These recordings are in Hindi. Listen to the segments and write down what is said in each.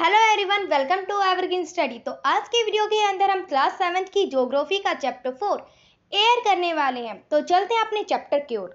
Hello everyone welcome to Evergreen Study तो आज के वीडियो के अंदर हम क्लास सेवेंथ की ज्योग्राफी का चैप्टर फोर एयर करने वाले हैं तो चलते हैं अपने चैप्टर की ओर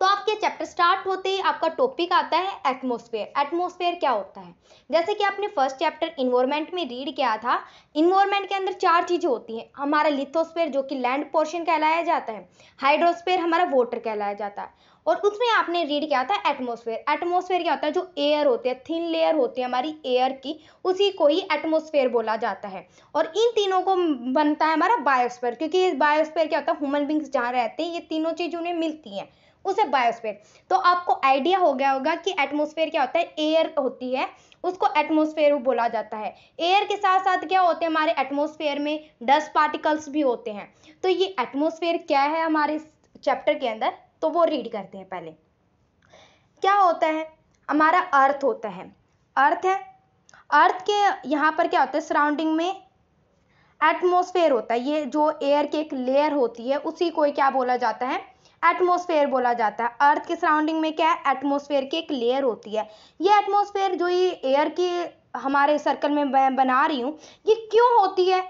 तो आपके चैप्टर स्टार्ट होते ही आपका टॉपिक आता है एटमोसफेयर एटमोसफेयर क्या होता है जैसे कि आपने फर्स्ट चैप्टर इन्वायरमेंट में रीड किया था इन्वायरमेंट के अंदर चार चीज़ें होती हैं हमारा लिथोस्फेयर जो कि लैंड पोर्शन कहलाया जाता है हाइड्रोस्फेयर हमारा वाटर कहलाया जाता है और उसमें आपने रीड किया था एटमोसफेयर एटमोसफेयर क्या होता है जो एयर होते हैं थिन लेयर होती है हमारी एयर की उसी को ही एटमोसफेयर बोला जाता है और इन तीनों को बनता है हमारा बायोस्फेयर क्योंकि बायोस्फेयर क्या होता है ह्यूमन बींग्स जहाँ रहते हैं ये तीनों चीज़ उन्हें मिलती हैं उसे बायोस्फेयर तो आपको आइडिया हो गया होगा कि एटमोसफेयर क्या होता है एयर होती है उसको एटमोसफेयर बोला जाता है एयर के साथ साथ क्या होते हैं हमारे एटमोसफेयर में डस्ट पार्टिकल्स भी होते हैं तो ये एटमोसफेयर क्या है हमारे चैप्टर के अंदर तो वो रीड करते हैं पहले क्या होता है हमारा अर्थ होता है अर्थ है अर्थ के यहाँ पर क्या होता है सराउंडिंग में एटमोसफेयर होता है ये जो एयर की एक लेयर होती है उसी को क्या बोला जाता है एटमोसफेयर बोला जाता है अर्थ के सराउंडिंग में क्या है एटमोसफेयर की एक लेयर होती है ये एटमोसफेयर जो ये एयर की हमारे सर्कल में बना रही हूँ ये क्यों होती है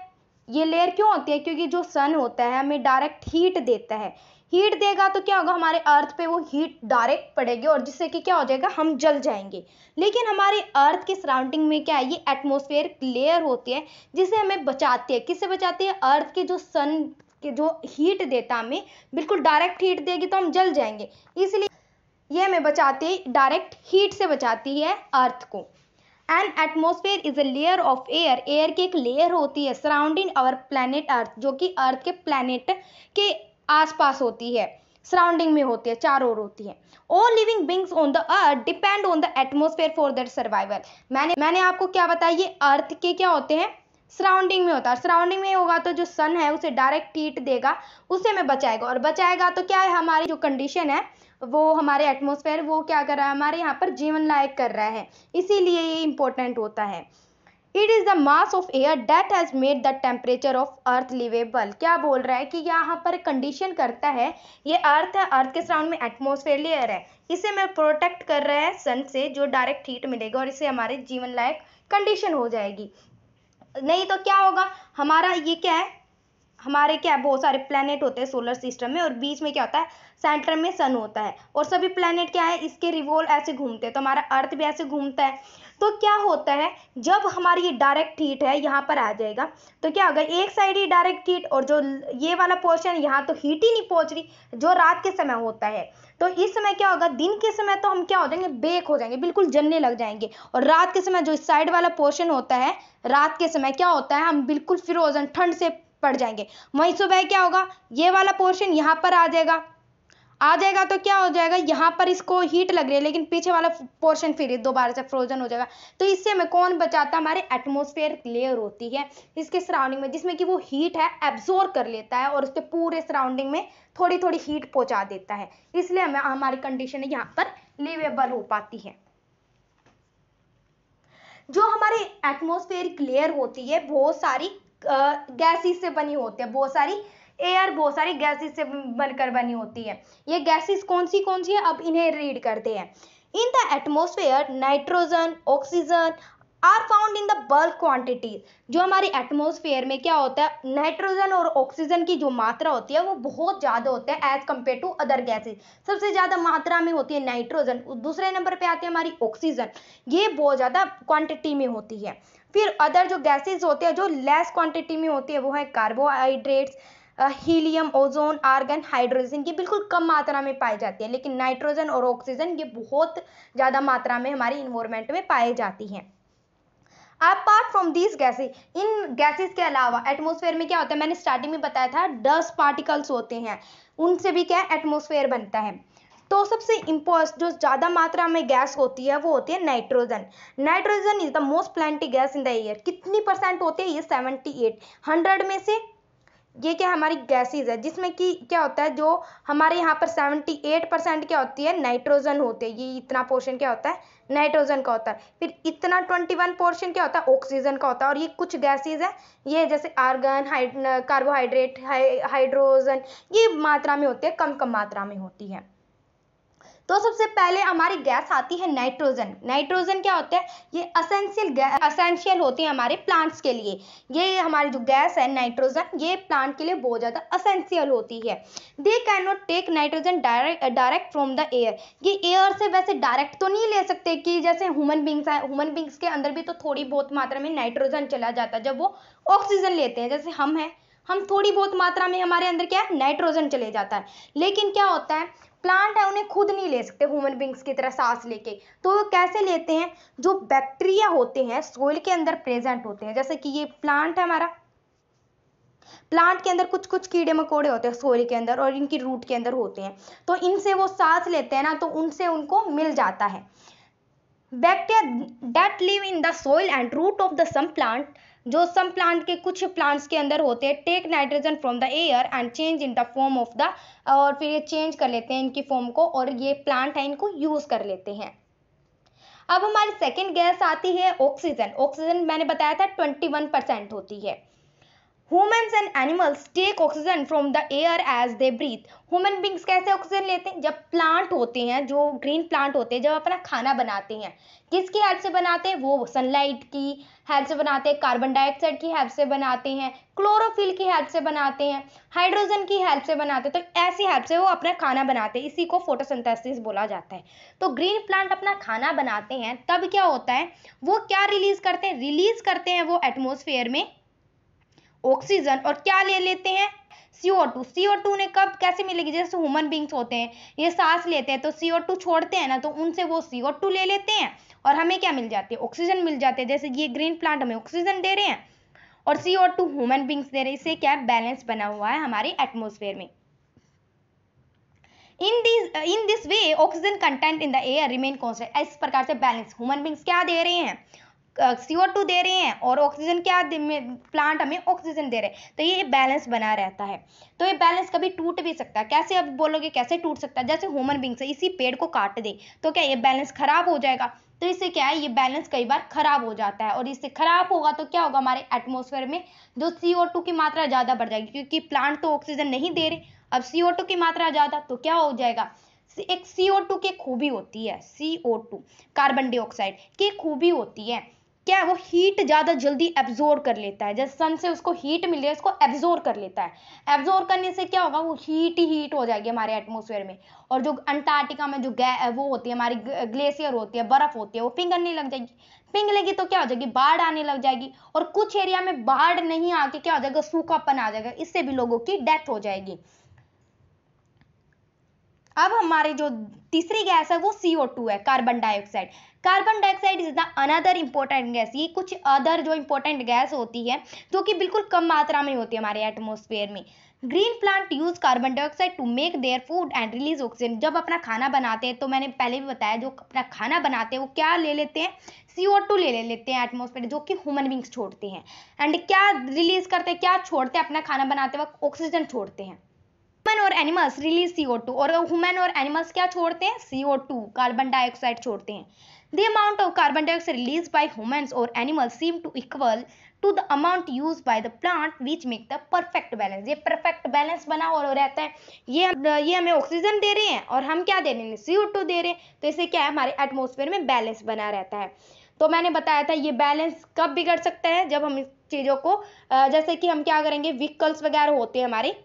ये लेयर क्यों होती है क्योंकि जो सन होता है हमें डायरेक्ट हीट देता है हीट देगा तो क्या होगा हमारे अर्थ पे वो हीट डायरेक्ट पड़ेगी और जिससे कि क्या हो जाएगा हम जल जाएंगे लेकिन हमारे अर्थ के सराउंडिंग में क्या है ये एटमोसफेयर लेयर होती है जिसे हमें बचाती है किससे बचाती है अर्थ के जो सन के जो हीट देता हमें बिल्कुल डायरेक्ट हीट देगी तो हम जल जाएंगे इसलिए ये हमें बचाती है डायरेक्ट हीट से बचाती है अर्थ को an atmosphere is a layer of air air की एक लेयर होती है सराउंडिंग आवर प्लानट अर्थ जो कि अर्थ के प्लानट के आसपास होती है सराउंडिंग में होती है चारों ओर होती है all living beings on the earth depend on the atmosphere for their survival मैंने मैंने आपको क्या बताया ये अर्थ के क्या होते हैं सराउंडिंग में होता है सराउंडिंग में होगा तो जो सन है उसे डायरेक्ट हीट देगा उसे में बचाएगा और बचाएगा तो क्या है हमारी जो कंडीशन है वो हमारे एटमोसफेयर वो क्या कर रहा है हमारे यहाँ पर जीवन लायक कर रहा है इसीलिए ये इंपॉर्टेंट होता है it is the mass of air that has made the temperature of earth livable क्या बोल रहा है कि यहाँ पर कंडीशन करता है ये अर्थ है अर्थ के सराउंड में एटमोसफेयर लेयर है इसे मैं प्रोटेक्ट कर रहा है सन से जो डायरेक्ट हीट मिलेगा और इससे हमारे जीवन लायक कंडीशन हो जाएगी नहीं तो क्या होगा हमारा ये क्या है हमारे क्या बहुत सारे प्लानट होते हैं सोलर सिस्टम में और बीच में क्या होता है सेंटर में सन होता है और सभी प्लानट क्या है इसके रिवोल्व ऐसे घूमते हैं तो हमारा अर्थ भी ऐसे घूमता है तो क्या होता है जब हमारी ये डायरेक्ट हीट है यहाँ पर आ जाएगा तो क्या होगा एक साइड ही डायरेक्ट हीट और जो ये वाला पोर्शन यहाँ तो हीट ही नहीं पहुँच रही जो रात के समय होता है तो इस समय क्या होगा दिन के समय तो हम क्या हो जाएंगे बेक हो जाएंगे बिल्कुल जलने लग जाएंगे और रात के समय जो इस साइड वाला पोर्शन होता है रात के समय क्या होता है हम बिल्कुल फिरोजन ठंड से पड़ जाएंगे वहीं सुबह क्या होगा ये वाला पोर्शन यहाँ पर आ जाएगा आ जाएगा तो क्या हो जाएगा यहाँ पर इसको हीट लग रही है लेकिन पीछे वाला पोर्शन फिर दोबारा से फ्रोजन हो जाएगा तो इससे हमें कौन बचाता हमारे एटमोसफेयर लेयर होती है इसके सराउंडिंग में जिसमें कि वो हीट है एब्जोर्व कर लेता है और उसके पूरे सराउंडिंग में थोड़ी थोड़ी हीट पहुँचा देता है इसलिए हमें हमारी कंडीशन यहाँ पर लिवेबल हो पाती है जो हमारे एटमोसफेयर लेयर होती है बहुत सारी गैसी से बनी होती है बहुत सारी एयर बहुत सारी गैसेस से बनकर बनी होती है ये गैसेस कौन सी कौन सी है अब इन्हें रीड करते हैं in the atmosphere nitrogen oxygen are found in the bulk quantities जो हमारी एटमोसफेयर में क्या होता है नाइट्रोजन और ऑक्सीजन की जो मात्रा होती है वो बहुत ज़्यादा होते हैं as compare to other gases सबसे ज़्यादा मात्रा में होती है नाइट्रोजन दूसरे नंबर पे आती है हमारी ऑक्सीजन ये बहुत ज़्यादा क्वांटिटी में होती है फिर अदर जो गैसेज होते हैं जो लेस क्वांटिटी में होती है वो है carbohydrates helium ozone argon hydrogen ये बिल्कुल कम मात्रा में पाई जाती है लेकिन नाइट्रोजन और ऑक्सीजन ये बहुत ज़्यादा मात्रा में हमारे इन्वायरमेंट में पाई जाती हैं अपार्ट फ्रॉम दीज गैसेज इन गैसेज के अलावा एटमोसफेयर में क्या होता है मैंने स्टार्टिंग में बताया था डस्ट पार्टिकल्स होते हैं उनसे भी क्या एटमोसफेयर बनता है तो सबसे इम्पोर्ट जो ज़्यादा मात्रा में गैस होती है वो होती है nitrogen nitrogen is the most plenty gas in the air कितनी परसेंट होती है ये सेवेंटी एट हंड्रेड में से ये क्या हमारी गैसेज है जिसमें कि क्या होता है जो हमारे यहाँ पर सेवेंटी एट परसेंट क्या होती है नाइट्रोजन होते हैं ये इतना पोर्शन क्या होता है नाइट्रोजन का होता है फिर इतना ट्वेंटी वन पोर्शन क्या होता है ऑक्सीजन का होता है और ये कुछ गैसेज है ये जैसे आर्गन हाइड कार्बोहाइड्रेट हाइड्रोजन ये मात्रा में होते हैं कम कम मात्रा में होती है तो सबसे पहले हमारी गैस आती है नाइट्रोजन नाइट्रोजन क्या होता है ये असेंशियल असेंशियल होते हैं हमारे प्लांट्स के लिए ये हमारी जो गैस है नाइट्रोजन ये प्लांट के लिए बहुत ज़्यादा असेंशियल होती है they can not take nitrogen direct direct from the air ये एयर से वैसे डायरेक्ट तो नहीं ले सकते कि जैसे ह्यूमन बींग्स है ह्यूमन बींग्स के अंदर भी तो थोड़ी बहुत मात्रा में नाइट्रोजन चला जाता है जब वो ऑक्सीजन लेते हैं जैसे हम हैं हम थोड़ी बहुत मात्रा में हमारे अंदर क्या है नाइट्रोजन चले जाता है लेकिन क्या होता है प्लांट है उन्हें खुद नहीं ले सकते ह्यूमन बींग्स की तरह सांस लेके तो वो कैसे लेते हैं जो बैक्टीरिया होते हैं सोइल के अंदर प्रेजेंट होते हैं जैसे कि ये प्लांट है हमारा प्लांट के अंदर कुछ कुछ कीड़े मकोड़े होते हैं सोइल के अंदर और इनकी रूट के अंदर होते हैं तो इनसे वो सांस लेते हैं ना तो उनसे उनको मिल जाता है bacteria that live in the soil and root of the some plant जो सम प्लांट के कुछ प्लांट्स के अंदर होते हैं take nitrogen from the air and change in the form of the और फिर ये चेंज कर लेते हैं इनकी फॉर्म को और ये प्लांट है इनको यूज़ कर लेते हैं अब हमारी सेकेंड गैस आती है ऑक्सीजन ऑक्सीजन मैंने बताया था ट्वेंटी वन परसेंट होती है humans and animals take oxygen from the air as they breathe human beings कैसे ऑक्सीजन लेते हैं जब प्लांट होते हैं जो ग्रीन प्लांट होते हैं जब अपना खाना बनाते हैं किसकी हेल्प से बनाते हैं वो सनलाइट की हेल्प से बनाते हैं कार्बन डाइऑक्साइड की हेल्प से बनाते हैं क्लोरोफिल की हेल्प से बनाते हैं हाइड्रोजन की हेल्प से बनाते हैं तो ऐसी हेल्प से वो अपना खाना बनाते हैं इसी को फोटोसिंथेसिस बोला जाता है तो ग्रीन प्लांट अपना खाना बनाते हैं तब क्या होता है वो क्या रिलीज करते हैं रिलीज करते हैं वो एटमोसफेयर में ऑक्सीजन और क्या ले लेते हैं C O to C to ने कब कैसे मिलेगी जैसे ह्यूमन बींग्स होते हैं ये सांस लेते हैं तो सी टू छोड़ते हैं ना तो उनसे वो सी टू ले लेते हैं और हमें क्या मिल जाती है ऑक्सीजन मिल जाते हैं जैसे ये ग्रीन प्लांट हमें ऑक्सीजन दे रहे हैं और सी टू ह्यूमन बींग्स दे रहे हैं इससे क्या बैलेंस बना हुआ है हमारे एटमोसफेयर में in this in this way oxygen content in the air remain constant इस प्रकार से बैलेंस ह्यूमन बींग्स क्या दे रहे हैं सी टू दे रहे हैं और ऑक्सीजन क्या प्लांट हमें ऑक्सीजन दे रहे हैं तो ये बैलेंस बना रहता है तो ये बैलेंस कभी टूट भी सकता है कैसे अब बोलोगे कैसे टूट सकता है जैसे ह्यूमन बींग्स इसी पेड़ को काट दे तो क्या ये बैलेंस खराब हो जाएगा तो इससे क्या है ये बैलेंस कई बार खराब हो जाता है और इससे खराब होगा तो क्या होगा हमारे एटमोसफेयर में जो सी ओ टू की मात्रा ज़्यादा बढ़ जाएगी क्योंकि प्लांट तो ऑक्सीजन नहीं दे रहे अब सी ओ टू की मात्रा ज़्यादा तो क्या हो जाएगा एक सी ओ टू की खूबी होती है C O two carbon dioxide की खूबी होती है क्या है वो हीट ज़्यादा जल्दी एब्जोर्व कर लेता है जैसे सन से उसको हीट मिल रही है उसको एब्जोर्व कर लेता है एब्जोर्व करने से क्या होगा वो हीट ही हीट हो जाएगी हमारे एटमोसफेयर में और जो अंटार्कटिका में जो गै वो होती है हमारी ग्लेशियर होती है बर्फ़ होती है वो पिघलने लग जाएगी पिघलेगी तो क्या हो जाएगी बाढ़ आने लग जाएगी और कुछ एरिया में बाढ़ नहीं आके क्या हो जाएगा सूखापन आ जाएगा इससे भी लोगों की डेथ हो जाएगी अब हमारी जो तीसरी गैस है वो CO2 है carbon dioxide carbon dioxide is the another important gas ये कुछ अदर जो इंपॉर्टेंट गैस होती है जो कि बिल्कुल कम मात्रा में होती है हमारे एटमोसफेयर में green plant use carbon dioxide to make their food and release oxygen जब अपना खाना बनाते हैं तो मैंने पहले भी बताया जो अपना खाना बनाते हैं वो क्या ले लेते हैं सी ओ टू ले, ले लेते हैं एटमोसफेयर जो कि ह्यूमन बींग्स छोड़ते हैं एंड क्या रिलीज करते हैं क्या छोड़ते हैं अपना खाना बनाते वक्त ऑक्सीजन छोड़ते हैं ह्यूमन और animals release C O two और ह्यूमन और एनिमल्स क्या छोड़ते हैं C O two carbon dioxide छोड़ते हैं The amount of carbon dioxide released by humans or animals seem to equal to the amount used by the plant which make the perfect balance ये perfect balance बना और रहता है ये ये हमें ऑक्सीजन दे रहे हैं और हम क्या दे रहे हैं सी टू दे रहे हैं तो इससे क्या है हमारे एटमोसफेयर में बैलेंस बना रहता है तो मैंने बताया था ये बैलेंस कब बिगड़ सकता है जब हम चीज़ों को जैसे कि हम क्या करेंगे व्हीकल्स वगैरह होते हैं हमारे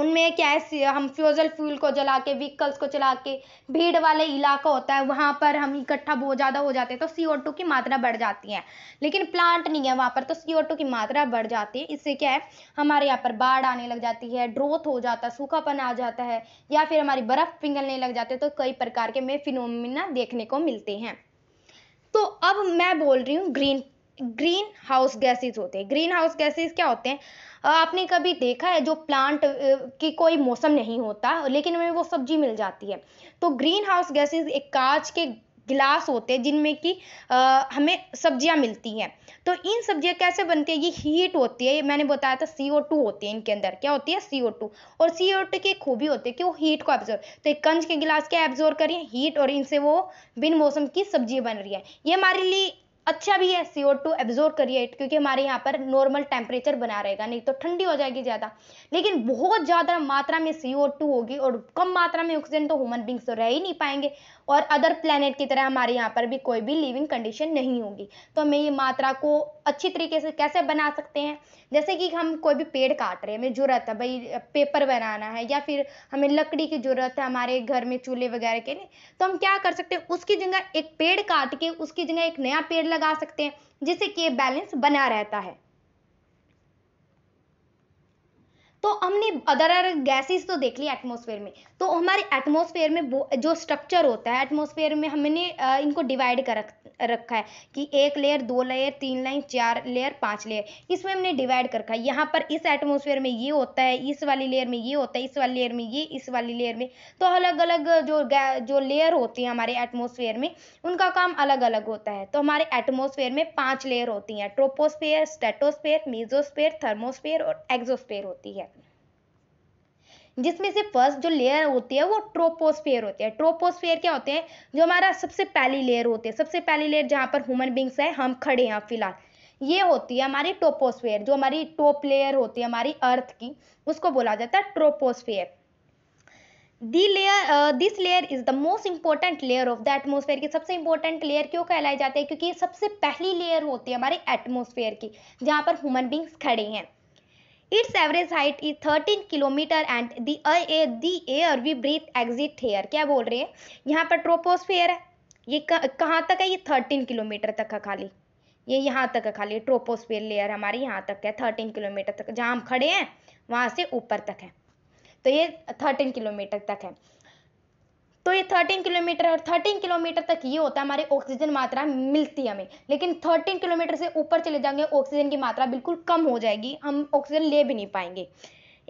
उनमें क्या है हम फ्यूजल फ्यूल को जला के व्हीकल्स को चला के भीड़ वाले इलाका होता है वहाँ पर हम इकट्ठा बहुत ज़्यादा हो जाते हैं तो सी ओ टू की मात्रा बढ़ जाती है लेकिन प्लांट नहीं है वहाँ पर तो सी ओ टू की मात्रा बढ़ जाती है इससे क्या है हमारे यहाँ पर बाढ़ आने लग जाती है ड्रोथ हो जाता है सूखापन आ जाता है या फिर हमारी बर्फ़ पिघलने लग जाती है तो कई प्रकार के में फिनोमिना देखने को मिलते हैं तो अब मैं बोल रही हूँ ग्रीन ग्रीन हाउस गैसेज होते हैं ग्रीन हाउस गैसेज क्या होते हैं आपने कभी देखा है जो प्लांट की कोई मौसम नहीं होता लेकिन हमें वो सब्जी मिल जाती है तो ग्रीन हाउस गैसेज एक कांच के गिलास होते हैं जिनमें कि हमें सब्जियां मिलती हैं तो इन सब्जियां कैसे बनती है ये हीट होती है मैंने बताया था सी ओ टू होती है इनके अंदर क्या होती है सी ओ टू और सी ओ टू की खूबी होती है कि वो हीट को एब्जॉर्व तो एक कंच के गिलास क्या एब्जॉर्व करिए हीट और इनसे वो बिन मौसम की सब्जी बन रही है ये हमारे लिए अच्छा भी है सी ओ टू एब्जोर्व करिए क्योंकि हमारे यहाँ पर नॉर्मल टेम्परेचर बना रहेगा नहीं तो ठंडी हो जाएगी ज़्यादा लेकिन बहुत ज़्यादा मात्रा में सी ओ टू होगी और कम मात्रा में ऑक्सीजन तो ह्यूमन बींग्स तो रह ही नहीं पाएंगे और अदर प्लानट की तरह हमारे यहाँ पर भी कोई भी लिविंग कंडीशन नहीं होगी तो हमें ये मात्रा को अच्छी तरीके से कैसे बना सकते हैं जैसे कि हम कोई भी पेड़ काट रहे हैं हमें ज़रूरत है भाई पेपर बनाना है या फिर हमें लकड़ी की ज़रूरत है हमारे घर में चूल्हे वगैरह के लिए तो हम क्या कर सकते हैं उसकी जगह एक पेड़ काट के उसकी जगह एक नया पेड़ लगा सकते हैं जिससे कि ये बैलेंस बना रहता है तो हमने अदर अदर गैसेस तो देख ली एटमोसफेयर में तो हमारे एटमोसफेयर में जो स्ट्रक्चर होता है एटमोसफेयर में हमने इनको डिवाइड कर रखा है कि एक लेयर दो लेयर तीन लाइन चार लेयर पाँच लेयर इसमें हमने डिवाइड कर रखा है यहाँ पर इस एटमोसफेयर में ये होता है इस वाली लेयर में ये होता है इस वाली लेयर में ये इस वाली लेयर में तो अलग अलग जो जो लेयर होती है हमारे एटमोसफेयर में उनका काम अलग अलग होता है तो हमारे एटमोसफेयर में पाँच लेयर होती हैं ट्रोपोस्फेयर स्टेटोस्फेयर मीजोस्फेयर थर्मोस्फेयर और एक्जोस्फेयर होती है जिसमें से फर्स्ट जो लेयर होती है वो ट्रोपोस्फेयर होती है ट्रोपोस्फेयर क्या होते हैं जो हमारा सबसे पहली लेयर होती है सबसे पहली लेयर जहाँ पर ह्यूमन बींग्स है हम खड़े हैं फिलहाल ये होती है हमारी टोपोस्फेयर जो हमारी टॉप लेयर होती है हमारी अर्थ की उसको बोला जाता है troposphere the layer this layer is the most important layer of the atmosphere की सबसे इंपॉर्टेंट लेयर क्यों कहलाई जाती है क्योंकि ये सबसे पहली लेयर होती है हमारे एटमोसफेयर की जहाँ पर ह्यूमन बींग्स खड़े हैं its average height is thirteen kilometre and the a the air we breathe exist here क्या बोल रहे हैं यहाँ पर ट्रोपोस्फेयर है ये कहाँ तक है ये थर्टीन किलोमीटर तक है खाली ये यहाँ तक है खाली ट्रोपोस्फेयर लेयर हमारी यहाँ तक है थर्टीन किलोमीटर तक जहाँ हम खड़े हैं वहाँ से ऊपर तक है तो ये थर्टीन किलोमीटर तक है तो ये 13 किलोमीटर और 13 किलोमीटर तक ये होता है हमारे ऑक्सीजन मात्रा मिलती है हमें लेकिन 13 किलोमीटर से ऊपर चले जाएंगे ऑक्सीजन की मात्रा बिल्कुल कम हो जाएगी हम ऑक्सीजन ले भी नहीं पाएंगे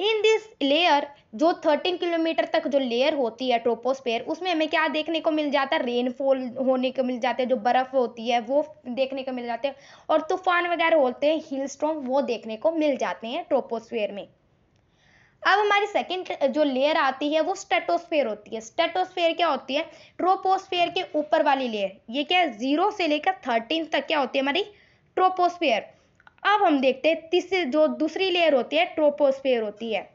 इन दिस लेयर जो 13 किलोमीटर तक जो लेयर होती है ट्रोपोस्पेयर उसमें हमें क्या देखने को मिल जाता है रेनफॉल होने को मिल जाते हैं जो बर्फ़ होती है वो देखने को मिल जाते हैं और तूफान वगैरह होते हैं हिल स्ट्रॉम वो देखने को मिल जाते हैं ट्रोपोस्फेयर में अब हमारी सेकेंड जो लेयर आती है वो स्टेटोस्फेयर होती है स्टेटोस्फेयर क्या होती है ट्रोपोस्फेयर के ऊपर वाली लेयर ये क्या है जीरो से लेकर थर्टीन तक क्या होती है हमारी ट्रोपोस्फेयर अब हम देखते हैं तीसरे जो दूसरी लेयर होती है ट्रोपोस्फेयर होती है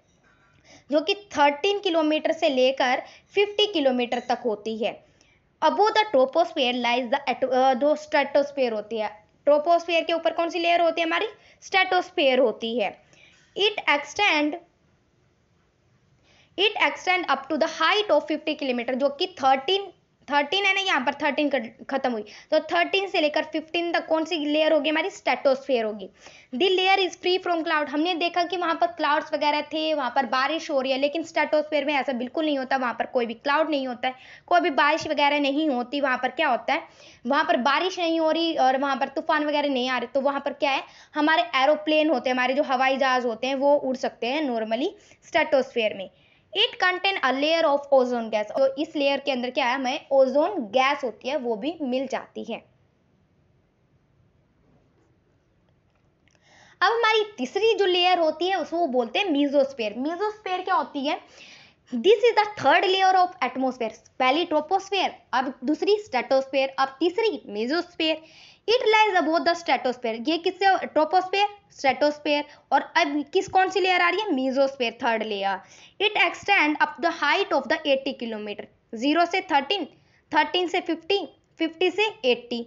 जो कि थर्टीन किलोमीटर से लेकर फिफ्टी किलोमीटर तक होती है above the troposphere lies the stratosphere होती है ट्रोपोस्फेयर के ऊपर कौन सी लेयर होती है हमारी स्टेटोस्फेयर होती है it extend it extend up to the height of 50 kilometre जो कि 13 थर्टीन है ना यहाँ पर 13 खत्म हुई तो थर्टीन से लेकर फिफ्टीन तक कौन सी लेयर होगी हमारी स्टेटोस्फेयर होगी the layer is free from cloud हमने देखा कि वहाँ पर क्लाउड्स वगैरह थे वहाँ पर बारिश हो रही है लेकिन स्टेटोस्फेयर में ऐसा बिल्कुल नहीं होता वहाँ पर कोई भी क्लाउड नहीं होता है कोई भी बारिश वगैरह नहीं होती वहाँ पर क्या होता है वहाँ पर बारिश नहीं हो रही और वहाँ पर तूफान वगैरह नहीं आ रहे तो वहाँ पर क्या है हमारे एरोप्लेन होते हैं हमारे जो हवाई जहाज होते हैं वो उड़ सकते हैं नॉर्मली स्टेटोस्फेयर में it contain a layer of ozone gas तो इस लेयर के अंदर क्या है हमें ओजोन गैस होती है वो भी मिल जाती है अब हमारी तीसरी जो लेयर होती है उसको बोलते हैं मीजोस्पेयर मीजोस्पेयर क्या होती है this is the third layer of atmosphere पहली ट्रोपोस्फेयर अब दूसरी स्टेटोस्फेयर अब तीसरी mesosphere it lies above the stratosphere ये किससे ट्रोपोस्फेयर स्टेटोस्फेयर और अब किस कौन सी लेयर आ रही है mesosphere third layer it extend up the height of the 80 kilometre zero से 13 13 से 15 50 से 80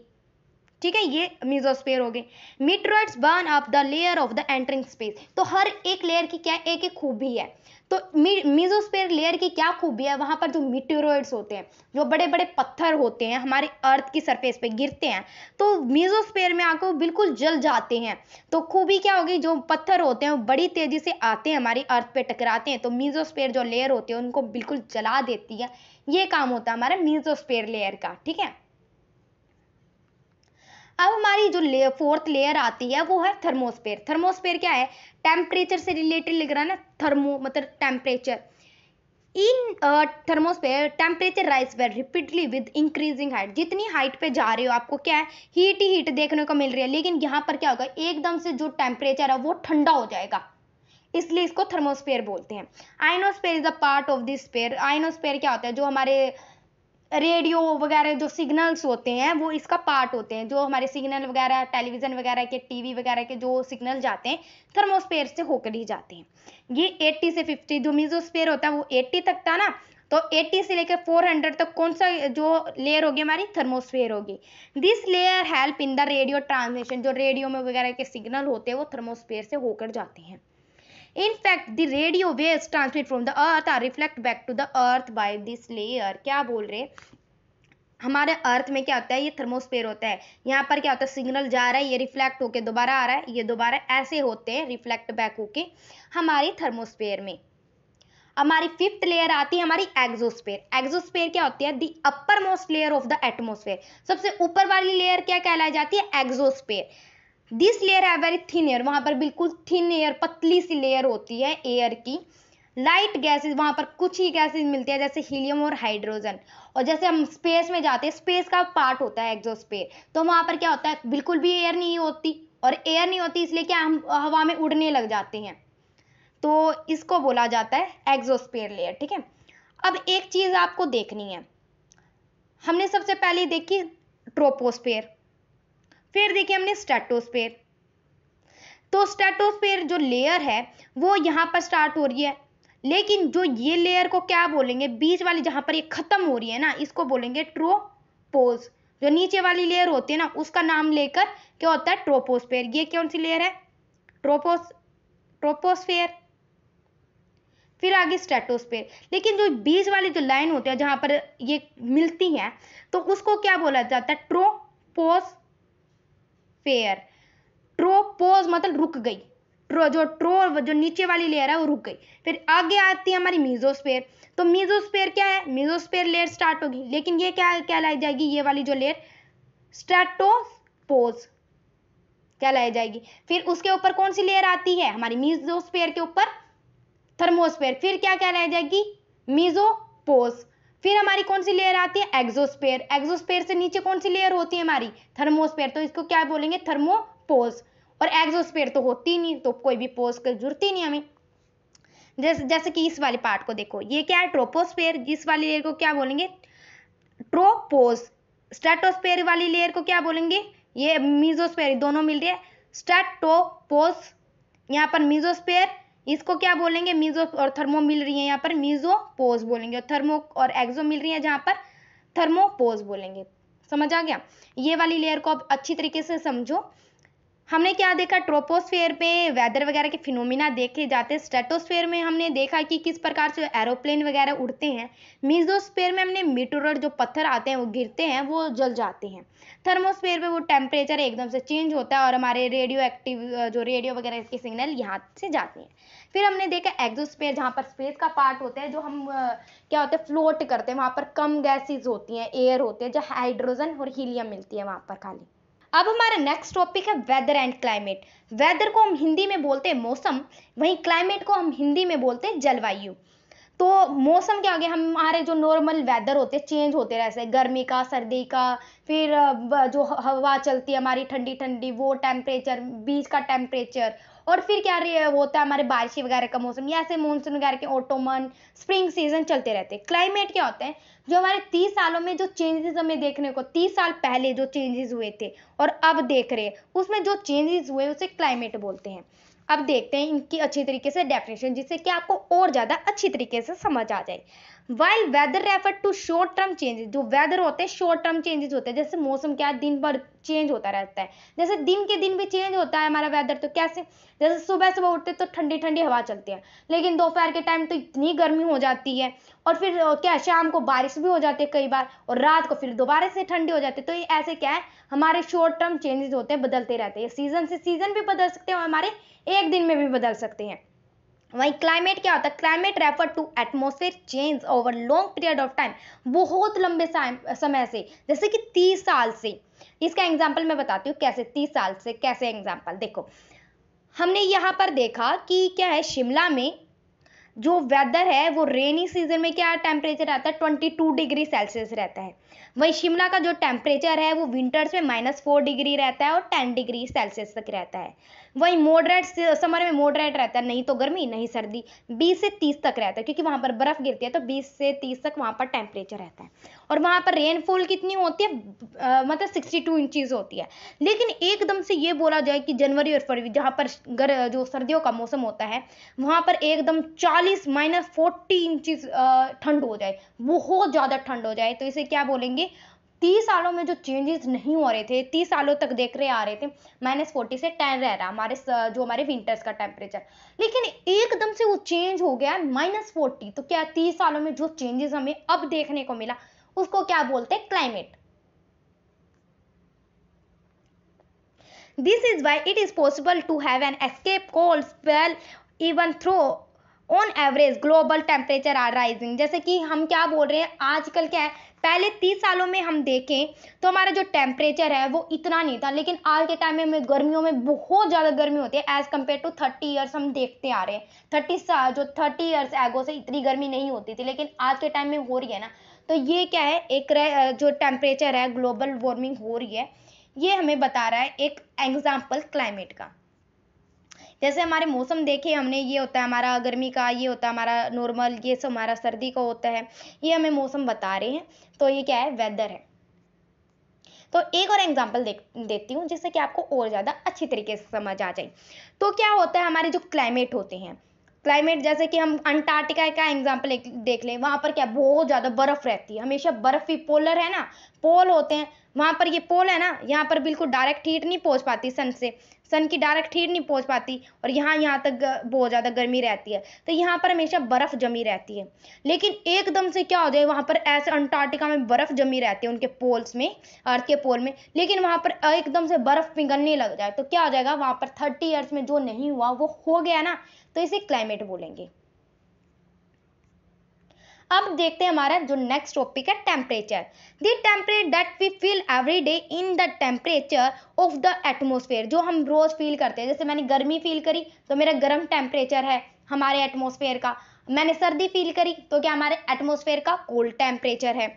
ठीक है ये मीजोस्पेयर हो गए meteoroids burn up the layer of the entering space तो हर एक लेयर की क्या एक एक खूबी है तो मीजोस्पेयर लेयर की क्या खूबी है वहाँ पर जो मिट्यूरोइड्स होते हैं जो बड़े बड़े पत्थर होते हैं हमारे अर्थ की सरफेस पे गिरते हैं तो मीजोस्पेयर में आकर बिल्कुल जल जाते हैं तो खूबी क्या होगी जो पत्थर होते हैं वो बड़ी तेज़ी से आते हैं हमारी अर्थ पे टकराते हैं तो मीजोस्पेयर जो लेयर होते हैं उनको बिल्कुल जला देती है ये काम होता है हमारा मीजोस्पेयर लेयर का ठीक है अब हमारी जो ले, फोर्थ लेयर आती है वो है थर्मोस्पेयर थर्मोस्पेयर क्या है टेम्परेचर से रिलेटेड लिख रहा है ना थर्मो मतलब temperature in thermosphere temperature rise very rapidly with increasing height जितनी हाइट पे जा रहे हो आपको क्या है हीट ही हीट देखने को मिल रही है लेकिन यहाँ पर क्या होगा एकदम से जो टेम्परेचर है वो ठंडा हो जाएगा इसलिए इसको थर्मोस्पेयर बोलते हैं ionosphere is a part of this sphere ionosphere क्या होता है जो हमारे रेडियो वगैरह जो सिग्नल्स होते हैं वो इसका पार्ट होते हैं जो हमारे सिग्नल वगैरह टेलीविज़न वगैरह के टीवी वगैरह के जो सिग्नल जाते हैं थर्मोस्पेयर से होकर ही जाते हैं ये 80 से 50 जो मीजोस्पेयर होता है वो 80 तक था ना तो 80 से लेकर 400 तक कौन सा जो लेयर होगी हमारी थर्मोस्फेयर होगी this layer help in the radio transmission जो रेडियो में वगैरह के सिग्नल होते हैं वो थर्मोस्फेयर से होकर जाते हैं in fact the radio waves transmit from the earth are reflect back to the earth by this layer क्या बोल रहे हमारे अर्थ में क्या होता है ये थर्मोस्फेयर होता है यहाँ पर क्या होता है सिग्नल जा रहा है ये रिफ्लेक्ट होके दोबारा आ रहा है ये दोबारा ऐसे होते हैं रिफ्लेक्ट बैक होके हमारी थर्मोस्फेयर में हमारी फिफ्थ लेयर आती है हमारी एक्जोस्पेयर एक्जोस्पेयर क्या होती है the upper most layer of the atmosphere सबसे ऊपर वाली लेयर क्या कहलाई जाती है एक्जोस्पेयर दिस लेयर है वेरी थिन एयर वहां पर बिल्कुल थिन एयर पतली सी लेयर होती है एयर की लाइट गैसेस वहां पर कुछ ही गैसेस मिलती है जैसे हीलियम और हाइड्रोजन और जैसे हम स्पेस में जाते हैं स्पेस का पार्ट होता है एग्जोस्पेयर तो वहां पर क्या होता है बिल्कुल भी एयर नहीं होती और एयर नहीं होती इसलिए क्या हम हवा में उड़ने लग जाते हैं तो इसको बोला जाता है एग्जोस्पेयर लेयर ठीक है अब एक चीज़ आपको देखनी है हमने सबसे पहले देखी ट्रोपोस्पेयर फिर देखिए हमने स्टेटोस्पेयर तो स्टेटोस्पेयर जो लेयर है वो यहाँ पर स्टार्ट हो रही है लेकिन जो ये लेयर को क्या बोलेंगे बीच वाली जहाँ पर ये खत्म हो रही है ना इसको बोलेंगे ट्रोपोज जो नीचे वाली लेयर होती है ना उसका नाम लेकर क्या होता है ट्रोपोस्पेयर ये कौन सी लेयर है ट्रोपोस ट्रोपोस्फेयर फिर आगे स्टेटोस्फेयर लेकिन जो बीच वाली जो लाइन होती है जहाँ पर ये मिलती है तो उसको क्या बोला जाता है ट्रोपोस फेयर ट्रो पोज मतलब रुक गई ट्रो जो ट्रो जो नीचे वाली लेयर है वो रुक गई फिर आगे आती है हमारी मीजोस्पेयर तो मीजोस्पेयर क्या है मीजोस्पेयर लेयर स्टार्ट होगी लेकिन ये क्या कहलाई जाएगी ये वाली जो लेयर स्ट्रेटोपोज क्या लाई जाएगी फिर उसके ऊपर कौन सी लेयर आती है हमारी मीजोस्पेयर के ऊपर थर्मोस्पेयर फिर क्या क्या लाई जाएगी मीजोपोज फिर हमारी कौन सी लेयर आती है एग्जोस्पेयर एग्जोस्पेयर से नीचे कौन सी लेयर होती है हमारी थर्मोस्पेयर तो इसको क्या बोलेंगे थर्मोपोज और एग्जोस्पेयर तो होती नहीं तो कोई भी पोज की जरूरत ही नहीं हमें जैसे जैसे कि इस वाले पार्ट को देखो ये क्या है ट्रोपोस्पेयर इस वाली लेयर को क्या बोलेंगे ट्रोपोस स्टेटोस्पेयर वाली लेयर को क्या बोलेंगे ये मीजोस्पेयर दोनों मिल रही है स्ट्रेटोपोस यहाँ पर मीजोस्पेयर इसको क्या बोलेंगे मीजो और थर्मो मिल रही है यहाँ पर मीजोपोज बोलेंगे और थर्मो और एक्जो मिल रही है जहाँ पर थर्मोपोज बोलेंगे समझ आ गया ये वाली लेयर को अब अच्छी तरीके से समझो हमने क्या देखा ट्रोपोस्फेयर में वेदर वगैरह के फिनोमिना देखे जाते हैं स्टेटोस्फेयर में हमने देखा कि किस प्रकार से एरोप्लेन वगैरह उड़ते हैं मीजोस्फेयर में हमने मीटोर जो पत्थर आते हैं वो गिरते हैं वो जल जाते हैं थर्मोस्फेयर में वो टेम्परेचर एकदम से चेंज होता है और हमारे रेडियो एक्टिव जो रेडियो वगैरह के सिग्नल यहाँ से जाते हैं फिर हमने देखा एक्जोस्पेयर जहाँ पर स्पेस का पार्ट होता है जो हम क्या होते हैं फ्लोट करते हैं वहाँ पर कम गैसेज होती हैं एयर होते हैं जहाँ हाइड्रोजन और हीलियम मिलती है वहाँ पर खाली अब हमारा नेक्स्ट टॉपिक है वेदर एंड क्लाइमेट वेदर को हम हिंदी में बोलते हैं मौसम वहीं क्लाइमेट को हम हिंदी में बोलते हैं जलवायु तो मौसम के आगे हमारे जो नॉर्मल वेदर होते हैं चेंज होते रहते हैं गर्मी का सर्दी का फिर जो हवा चलती है हमारी ठंडी ठंडी वो टेम्परेचर बीच का टेम्परेचर और फिर क्या वो होता है हमारे बारिश वगैरह का मौसम या ऐसे मानसून वगैरह के ऑटोमन स्प्रिंग सीजन चलते रहते हैं क्लाइमेट क्या होते हैं जो हमारे तीस सालों में जो चेंजेस हमें देखने को तीस साल पहले जो चेंजेस हुए थे और अब देख रहे हैं उसमें जो चेंजेस हुए उसे क्लाइमेट बोलते हैं अब देखते हैं इनकी अच्छी तरीके से डेफिनेशन जिससे कि आपको और ज़्यादा अच्छी तरीके से समझ आ जाए while weather refer to short term changes जो वेदर होते हैं शॉर्ट टर्म चेंजेस होते हैं जैसे मौसम क्या दिन भर चेंज होता रहता है जैसे दिन के दिन भी चेंज होता है हमारा वेदर तो कैसे जैसे सुबह सुबह उठते तो ठंडी ठंडी हवा चलती है लेकिन दोपहर के टाइम तो इतनी गर्मी हो जाती है और फिर क्या शाम को बारिश भी हो जाती है कई बार और रात को फिर दोबारा से ठंडी हो जाती है तो ये ऐसे क्या है हमारे शॉर्ट टर्म चेंजेस होते हैं बदलते रहते हैं सीजन से सीजन भी बदल सकते हैं और हमारे एक दिन में भी बदल सकते हैं वहीं क्लाइमेट क्या होता है climate refer to atmosphere change over long period of time बहुत लंबे समय से जैसे कि तीस साल से इसका एग्जाम्पल मैं बताती हूँ कैसे तीस साल से कैसे एग्जाम्पल देखो हमने यहाँ पर देखा कि क्या है शिमला में जो वेदर है वो रेनी सीजन में क्या टेम्परेचर रहता है ट्वेंटी टू डिग्री सेल्सियस रहता है वहीं शिमला का जो टेम्परेचर है वो विंटर्स में माइनस फोर डिग्री रहता है और टेन डिग्री सेल्सियस तक रहता है वहीं मॉडरेट समर में मॉडरेट रहता है नहीं तो गर्मी नहीं सर्दी 20 से 30 तक रहता है क्योंकि वहां पर बर्फ़ गिरती है तो बीस से तीस तक वहां पर टेम्परेचर रहता है और वहां पर रेनफॉल कितनी होती है आ, मतलब सिक्सटी टू इंचज़ होती है लेकिन एकदम से ये बोला जाए कि जनवरी और फरवरी जहाँ पर गर, जो सर्दियों का मौसम होता है वहां पर एकदम चालीस माइनस फोर्टी इंचज़ ठंड हो जाए बहुत ज़्यादा ठंड हो जाए तो इसे क्या बोलेंगे तीस सालों में जो चेंजेस नहीं हो रहे थे तीस सालों तक देख रहे आ रहे थे माइनस फोर्टी से टेन रह रहा हमारे जो हमारे विंटर्स का टेम्परेचर लेकिन एकदम से वो चेंज हो गया माइनस फोर्टी तो क्या तीस सालों में जो चेंजेस हमें अब देखने को मिला उसको क्या बोलते हैं climate this is why it is possible to have an escape call spell even through on average global temperature are rising जैसे कि हम क्या बोल रहे हैं आजकल क्या है पहले तीस सालों में हम देखें तो हमारा जो टेम्परेचर है वो इतना नहीं था लेकिन आज के टाइम में गर्मियों में बहुत ज़्यादा गर्मी होती है as compare to thirty years हम देखते आ रहे हैं थर्टी जो थर्टी ईयर्स एगो से इतनी गर्मी नहीं होती थी लेकिन आज के टाइम में हो रही है ना तो ये क्या है एक जो टेम्परेचर है ग्लोबल वार्मिंग हो रही है ये हमें बता रहा है एक एग्जाम्पल क्लाइमेट का जैसे हमारे मौसम देखे हमने ये होता है हमारा गर्मी का ये होता है हमारा नॉर्मल ये सब हमारा सर्दी का होता है ये हमें मौसम बता रहे हैं तो ये क्या है वेदर है तो एक और एग्जाम्पल दे, देती हूँ जिससे कि आपको और ज़्यादा अच्छी तरीके से समझ आ जाए तो क्या होता है हमारे जो क्लाइमेट होते हैं क्लाइमेट जैसे कि हम अंटार्कटिका का एग्जाम्पल देख लें वहाँ पर क्या बहुत ज़्यादा बर्फ़ रहती है हमेशा बर्फ़ ही पोलर है ना पोल होते हैं वहाँ पर ये पोल है ना यहाँ पर बिल्कुल डायरेक्ट हीट नहीं पहुँच पाती सन से सन की डायरेक्ट हीट नहीं पहुंच पाती और यहाँ यहाँ तक बहुत ज़्यादा गर्मी रहती है तो यहाँ पर हमेशा बर्फ़ जमी रहती है लेकिन एकदम से क्या हो जाए वहाँ पर ऐसे अंटार्कटिका में बर्फ़ जमी रहती है उनके पोल्स में अर्थ के पोल में लेकिन वहाँ पर एकदम से बर्फ़ पिघलने लग जाए तो क्या हो जाएगा वहाँ पर थर्टी ईयर्स में जो नहीं हुआ वो हो गया ना तो इसे क्लाइमेट बोलेंगे अब देखते हैं हमारा जो नेक्स्ट टॉपिक है temperature the temperature that we feel every day in the temperature of the atmosphere जो हम रोज़ फील करते हैं जैसे मैंने गर्मी फील करी तो मेरा गर्म टेम्परेचर है हमारे एटमोसफेयर का मैंने सर्दी फील करी तो क्या हमारे एटमोसफेयर का कोल्ड टेम्परेचर है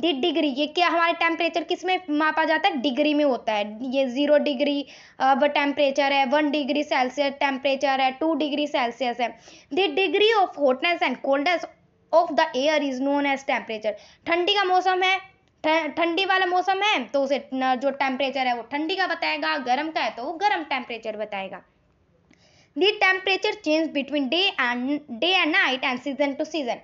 दी डिग्री ये क्या हमारे टेम्परेचर किस में मापा जाता है डिग्री में होता है ये ज़ीरो डिग्री टेम्परेचर है वन डिग्री सेल्सियस टेम्परेचर है टू डिग्री सेल्सियस है the degree of hotness and coldness of the air is known as temperature ठंडी का मौसम है ठंडी वाला मौसम है तो उसे जो टेम्परेचर है वो ठंडी का बताएगा गर्म का है तो वो गर्म टेम्परेचर बताएगा the temperature change between day and day and night and season to season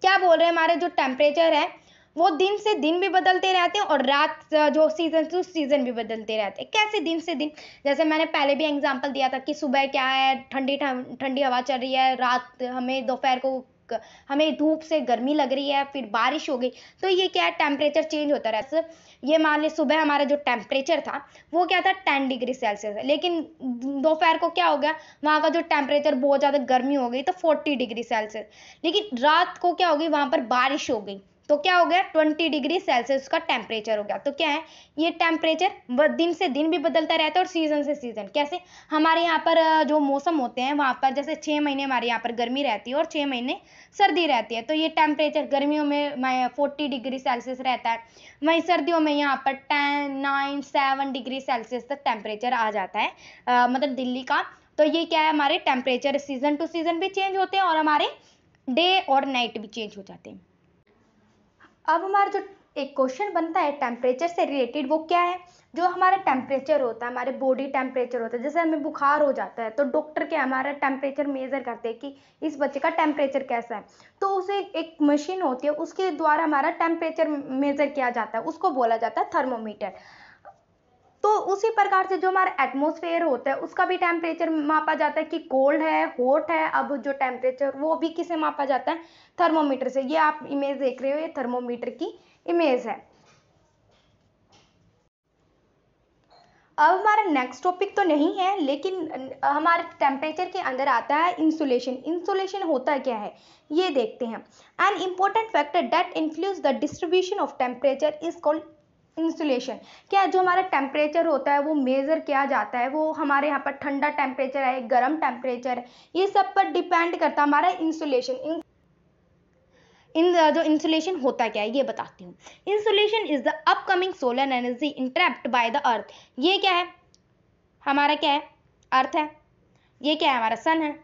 क्या बोल रहे हैं हमारे जो टेम्परेचर है वो दिन से दिन भी बदलते रहते हैं और रात जो सीजन टू सीजन भी बदलते रहते हैं कैसे दिन से दिन जैसे मैंने पहले भी एग्जांपल दिया था कि सुबह क्या है ठंडी ठंडी हवा चल रही है रात हमें दोपहर को हमें धूप से गर्मी लग रही है फिर बारिश हो गई तो ये क्या है टेम्परेचर चेंज होता रहता है ये मान ली सुबह हमारा जो टेम्परेचर था वो क्या था टेन डिग्री सेल्सियस लेकिन दोपहर को क्या हो गया वहाँ का जो टेम्परेचर बहुत ज़्यादा गर्मी हो गई तो फोर्टी डिग्री सेल्सियस लेकिन रात को क्या हो गई वहाँ पर बारिश हो गई तो क्या हो गया 20 डिग्री सेल्सियस का टेम्परेचर हो गया तो क्या है ये टेम्परेचर दिन से दिन भी बदलता रहता है और सीजन से सीजन कैसे हमारे यहाँ पर जो मौसम होते हैं वहाँ पर जैसे छः महीने हमारे यहाँ पर गर्मी रहती है और छः महीने सर्दी रहती है तो ये टेम्परेचर गर्मियों में फोर्टी डिग्री सेल्सियस रहता है वहीं सर्दियों में यहाँ पर ten nine seven degree celsius तक टेम्परेचर आ जाता है आ, मतलब दिल्ली का तो ये क्या है हमारे टेम्परेचर सीजन टू सीजन भी चेंज होते हैं और हमारे डे और नाइट भी चेंज हो जाते हैं अब हमारा जो एक क्वेश्चन बनता है टेम्परेचर से रिलेटेड वो क्या है जो हमारा टेम्परेचर होता है हमारे बॉडी टेम्परेचर होता है जैसे हमें बुखार हो जाता है तो डॉक्टर क्या हमारा टेम्परेचर मेज़र करते हैं कि इस बच्चे का टेम्परेचर कैसा है तो उसे एक मशीन होती है उसके द्वारा हमारा टेम्परेचर मेज़र किया जाता है उसको बोला जाता है थर्मोमीटर तो उसी प्रकार से जो हमारा एटमोसफेयर होता है उसका भी टेम्परेचर मापा जाता है कि कोल्ड है हॉट है अब जो टेम्परेचर वो भी किसे मापा जाता है थर्मोमीटर से ये आप इमेज देख रहे हो ये थर्मोमीटर की इमेज है अब हमारा नेक्स्ट टॉपिक तो नहीं है लेकिन हमारे टेम्परेचर के अंदर आता है इंसुलेशन इंसुलेशन होता क्या है ये देखते हैं an important factor that influence the distribution of temperature is called insulation क्या जो हमारा टेम्परेचर होता है वो मेज़र किया जाता है वो हमारे यहाँ पर ठंडा टेम्परेचर है गर्म टेम्परेचर है ये सब पर डिपेंड करता है हमारा इंसुलेशन इन जो इंसुलेशन होता क्या है ये बताती हूँ insulation is the upcoming solar energy intercept by the earth ये क्या है हमारा क्या है अर्थ है ये क्या है हमारा सन है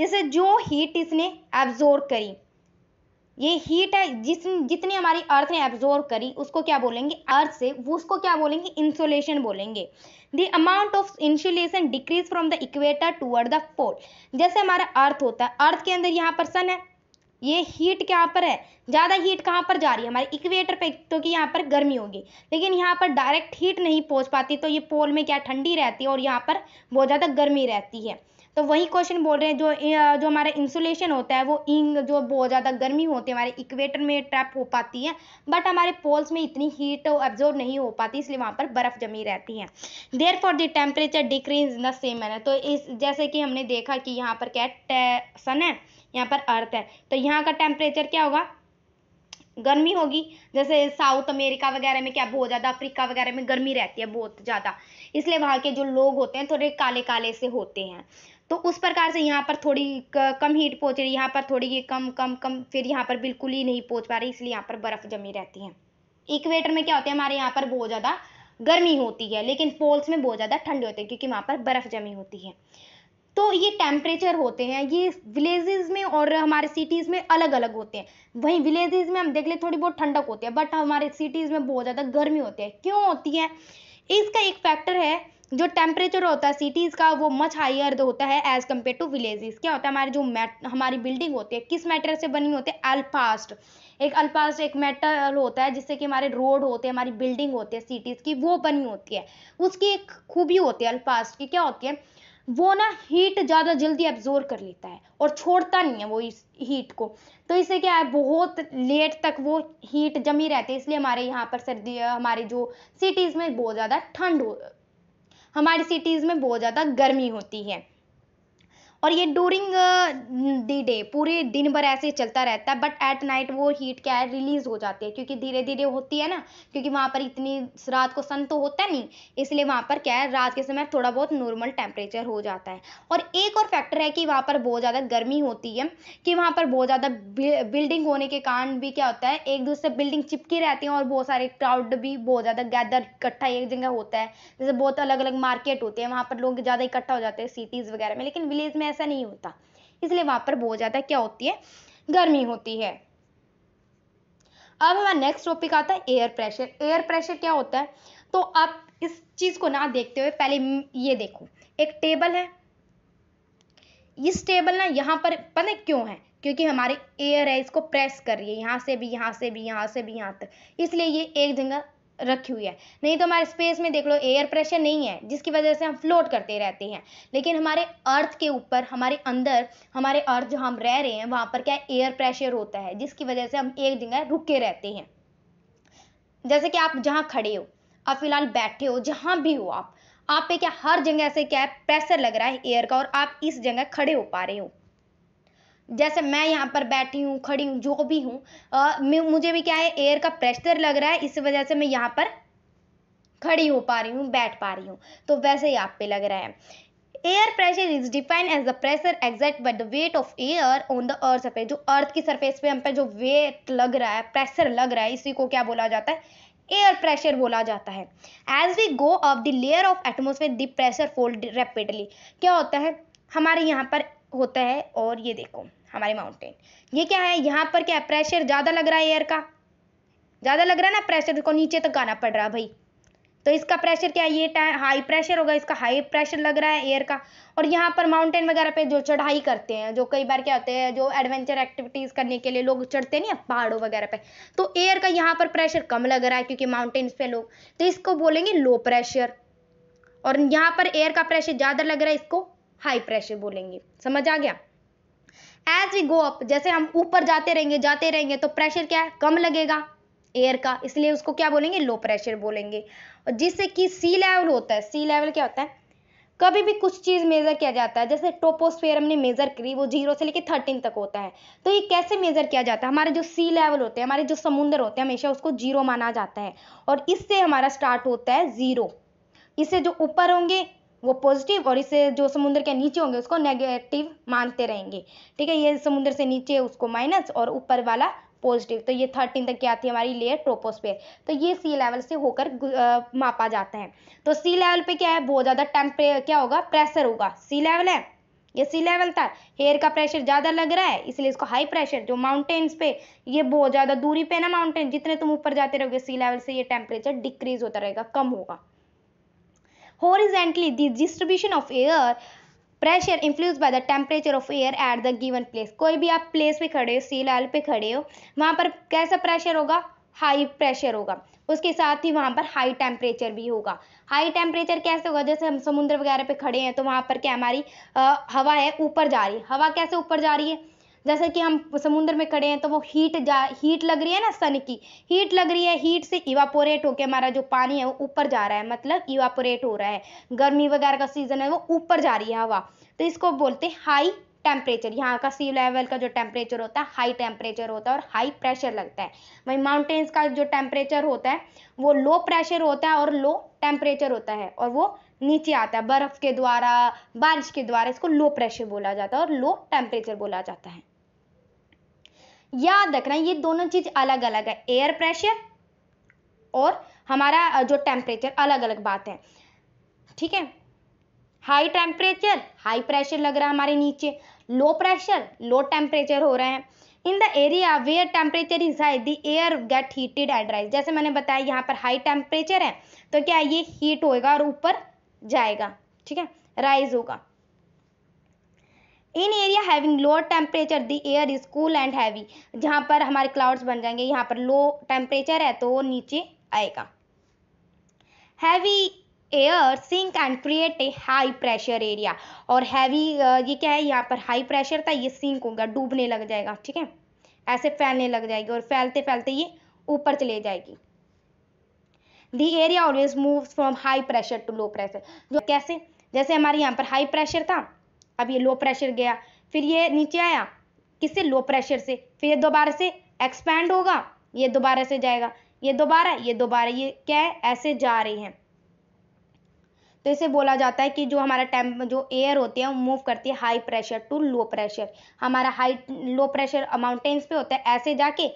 इसे जो हीट इसने एब्जोर्व करी ये हीट है जिस जितनी हमारी अर्थ ने एब्जॉर्व करी उसको क्या बोलेंगे अर्थ से वो उसको क्या बोलेंगे इंसुलेशन बोलेंगे the amount of insulation decrease from the equator toward the pole जैसे हमारा अर्थ होता है अर्थ के अंदर यहाँ पर सन है ये हीट क्या पर है ज़्यादा हीट कहाँ पर जा रही है हमारे इक्वेटर पे तो कि यहाँ पर गर्मी होगी लेकिन यहाँ पर डायरेक्ट हीट नहीं पहुँच पाती तो ये पोल में क्या ठंडी रहती है और यहाँ पर बहुत ज़्यादा गर्मी रहती है तो वही क्वेश्चन बोल रहे हैं जो जो हमारा इंसुलेशन होता है वो इंग जो बहुत ज़्यादा गर्मी होती है हमारे इक्वेटर में ट्रैप हो पाती है बट हमारे पोल्स में इतनी हीट एब्जॉर्व नहीं हो पाती इसलिए वहाँ पर बर्फ़ जमी रहती है therefore the temperature decrease in the same manner तो इस जैसे कि हमने देखा कि यहाँ पर क्या सन है यहाँ पर अर्थ है तो यहाँ का टेम्परेचर क्या होगा गर्मी होगी जैसे साउथ अमेरिका वगैरह में क्या बहुत ज़्यादा अफ्रीका वगैरह में गर्मी रहती है बहुत ज़्यादा इसलिए वहाँ के जो लोग होते हैं थोड़े काले काले से होते हैं तो उस प्रकार से यहाँ पर थोड़ी कम हीट पहुँच रही है यहाँ पर थोड़ी ये कम कम कम फिर यहाँ पर बिल्कुल ही नहीं पहुँच पा रही इसलिए यहाँ पर बर्फ़ जमी रहती है इक्वेटर में क्या होता है हमारे यहाँ पर बहुत ज़्यादा गर्मी होती है लेकिन पोल्स में बहुत ज़्यादा ठंडे होते हैं क्योंकि वहाँ पर बर्फ़ जमी होती है तो ये टेम्परेचर होते हैं ये विलेजेस में और हमारे सिटीज़ में अलग अलग होते हैं वहीं विलेजेस में हम देख ले थोड़ी बहुत ठंडक होती है बट हमारे सिटीज़ में बहुत ज़्यादा गर्मी होती है क्यों होती है इसका एक फैक्टर है जो टेम्परेचर होता है सिटीज़ का वो मच हायर होता है एज़ कम्पेयर टू विलेजेस क्या होता है हमारी जो मैट हमारी बिल्डिंग होती है किस मैटर से बनी होती है अल्पास्ट एक अल्पास्ट एक मेटल होता है जिससे कि हमारे रोड होते हैं हमारी बिल्डिंग होती है सिटीज़ की वो बनी होती है उसकी एक खूबी होती है अल्पास्ट की क्या होती है वो ना हीट ज़्यादा जल्दी एब्जोर कर लेता है और छोड़ता नहीं है वो इस हीट को तो इससे क्या है बहुत लेट तक वो हीट जमी रहती है इसलिए हमारे यहाँ पर सर्दी हमारे जो सिटीज़ में बहुत ज़्यादा ठंड हो हमारी सिटीज़ में बहुत ज़्यादा गर्मी होती है और ये डूरिंग दी डे पूरे दिन भर ऐसे चलता रहता है बट एट नाइट वो हीट क्या है रिलीज हो जाती है क्योंकि धीरे धीरे होती है ना क्योंकि वहाँ पर इतनी रात को सन तो होता नहीं इसलिए वहाँ पर क्या है रात के समय थोड़ा बहुत नॉर्मल टेम्परेचर हो जाता है और एक और फैक्टर है कि वहाँ पर बहुत ज़्यादा गर्मी होती है कि वहाँ पर बहुत ज़्यादा बिल्डिंग होने के कारण भी क्या होता है एक दूसरे बिल्डिंग चिपकी रहती है और बहुत सारे क्राउड भी बहुत ज़्यादा गैदर इकट्ठा एक जगह होता है जैसे बहुत अलग अलग मार्केट होते हैं वहाँ पर लोग ज़्यादा इकट्ठा हो जाते हैं सिटीज़ वगैरह में लेकिन विलेज में ऐसा नहीं होता इसलिए वहां पर बहुत ज़्यादा क्या होती है गर्मी होती है अब हमारा नेक्स्ट टॉपिक आता है एयर प्रेशर एयर प्रेशर क्या होता है तो आप इस चीज़ को ना देखते हुए पहले ये देखो एक टेबल है इस टेबल ना यहाँ पर पता क्यों है क्योंकि हमारी एयर है इसको प्रेस कर रही है यहाँ से भी यहाँ से भी यहाँ से भी यहाँ तक इसलिए ये एक जगह रखी हुई है नहीं तो हमारे स्पेस में देख लो एयर प्रेशर नहीं है जिसकी वजह से हम फ्लोट करते रहते हैं लेकिन हमारे अर्थ के ऊपर हमारे अंदर हमारे अर्थ जो हम रह रहे हैं वहाँ पर क्या एयर प्रेशर होता है जिसकी वजह से हम एक जगह रुके रहते हैं जैसे कि आप जहाँ खड़े हो आप फिलहाल बैठे हो जहाँ भी हो आप आप पे क्या हर जगह से क्या प्रेशर लग रहा है एयर का और आप इस जगह खड़े हो पा रहे हो जैसे मैं यहाँ पर बैठी हूँ खड़ी हूँ जो भी हूँ मुझे भी क्या है एयर का प्रेशर लग रहा है इस वजह से मैं यहाँ पर खड़ी हो पा रही हूँ बैठ पा रही हूँ तो वैसे ही आप पे लग रहा है air pressure is defined as the pressure exerted by the weight of air on the earth surface जो अर्थ की सरफेस पे हम पे जो वेट लग रहा है प्रेशर लग रहा है इसी को क्या बोला जाता है एयर प्रेशर बोला जाता है as we go up the layer of atmosphere the pressure falls rapidly क्या होता है हमारे यहाँ पर होता है और ये देखो हमारे माउंटेन ये क्या है यहाँ पर क्या है प्रेशर ज़्यादा लग रहा है एयर का ज़्यादा लग रहा है ना प्रेशर को नीचे तक आना पड़ रहा है भाई तो इसका प्रेशर क्या है ये हाई प्रेशर होगा इसका हाई प्रेशर लग रहा है एयर का और यहाँ पर माउंटेन वगैरह पे जो चढ़ाई करते हैं जो कई बार क्या होते हैं जो एडवेंचर एक्टिविटीज़ करने के लिए लोग चढ़ते ना पहाड़ों वगैरह पे तो एयर का यहाँ पर प्रेशर कम लग रहा है क्योंकि माउंटेन्स पे लोग तो इसको बोलेंगे लो प्रेशर और यहाँ पर एयर का प्रेशर ज़्यादा लग रहा है इसको हाई प्रेशर बोलेंगे समझ आ गया एज वी गो अप जैसे हम ऊपर जाते रहेंगे जाते रहेंगे तो प्रेशर क्या है कम लगेगा एयर का इसलिए उसको क्या बोलेंगे लो प्रेशर बोलेंगे और जिससे कि सी लेवल होता है सी लेवल क्या होता है कभी भी कुछ चीज़ मेज़र किया जाता है जैसे टोपोस्फेयर हमने मेज़र करी वो जीरो से लेकर थर्टीन तक होता है तो ये कैसे मेज़र किया जाता है हमारे जो सी लेवल होते हैं हमारे जो समुंदर होते हैं हमेशा उसको जीरो माना जाता है और इससे हमारा स्टार्ट होता है ज़ीरो इससे जो ऊपर होंगे वो पॉजिटिव और इसे जो समुद्र के नीचे होंगे उसको नेगेटिव मानते रहेंगे ठीक है ये समुद्र से नीचे उसको माइनस और ऊपर वाला पॉजिटिव तो ये थर्टीन तक क्या थी हमारी लेयर ट्रोपोस्पेयर तो ये सी लेवल से होकर मापा जाता है तो सी लेवल पे क्या है बहुत ज़्यादा टेम्परे क्या होगा प्रेशर होगा सी लेवल है ये सी लेवल था हेयर का प्रेशर ज़्यादा लग रहा है इसलिए इसको हाई प्रेशर जो माउंटेन्स पे ये बहुत ज़्यादा दूरी पे ना माउंटेन जितने तुम ऊपर जाते रहोगे सी लेवल से ये टेम्परेचर डिक्रीज होता रहेगा कम होगा Horizontally, the distribution of air pressure influence by the temperature of air at the given place कोई भी आप प्लेस पे खड़े हो सी लाल पे खड़े हो वहाँ पर कैसा प्रेशर होगा हाई प्रेशर होगा उसके साथ ही वहाँ पर हाई टेम्परेचर भी होगा हाई टेम्परेचर कैसे होगा जैसे हम समुद्र वगैरह पे खड़े हैं तो वहाँ पर क्या हमारी आ, हवा है ऊपर जा रही है हवा कैसे ऊपर जा रही है जैसे कि हम समुद्र में खड़े हैं तो वो हीट जा हीट लग रही है ना सन की हीट लग रही है हीट से इवापोरेट होके हमारा जो पानी है वो ऊपर जा रहा है मतलब इवापोरेट हो रहा है गर्मी वगैरह का सीजन है वो ऊपर जा रही है हवा तो इसको बोलते हैं हाई टेम्परेचर यहाँ का सी लेवल का जो टेम्परेचर होता है हाई टेम्परेचर होता है और हाई प्रेशर लगता है वहीं माउंटेन्स का जो टेम्परेचर होता है वो लो प्रेशर होता है और लो टेम्परेचर होता है और वो नीचे आता है बर्फ के द्वारा बारिश के द्वारा इसको लो प्रेशर बोला जाता है और लो टेम्परेचर बोला जाता है याद रखना ये दोनों चीज अलग अलग है एयर प्रेशर और हमारा जो टेम्परेचर अलग अलग बात है ठीक है हाई टेम्परेचर हाई प्रेशर लग रहा है हमारे नीचे लो प्रेशर लो टेम्परेचर हो रहे हैं in the area where temperature is high the air get heated and rise जैसे मैंने बताया यहाँ पर हाई टेम्परेचर है तो क्या ये हीट होएगा और ऊपर जाएगा ठीक है राइज होगा in area having lower temperature the air is cool and heavy जहां पर हमारे क्लाउड्स बन जाएंगे यहाँ पर लो टेम्परेचर है तो नीचे आएगा heavy air sink and create a high pressure area और हैवी ये क्या है यहाँ पर हाई प्रेशर था ये सिंक होगा डूबने लग जाएगा ठीक है ऐसे फैलने लग जाएगी और फैलते फैलते ये ऊपर चले जाएगी the area always move from high pressure to low pressure जो कैसे जैसे हमारे यहाँ पर हाई प्रेशर था अब ये लो प्रेशर गया फिर ये नीचे आया किससे लो प्रेशर से फिर ये दोबारा से एक्सपैंड होगा ये दोबारा से जाएगा ये दोबारा ये दोबारा ये क्या है ऐसे जा रहे हैं तो इसे बोला जाता है कि जो हमारा टेम जो एयर होती है वो मूव करती है high pressure to low pressure हमारा हाई लो प्रेशर माउंटेन्स पे होता है ऐसे जाके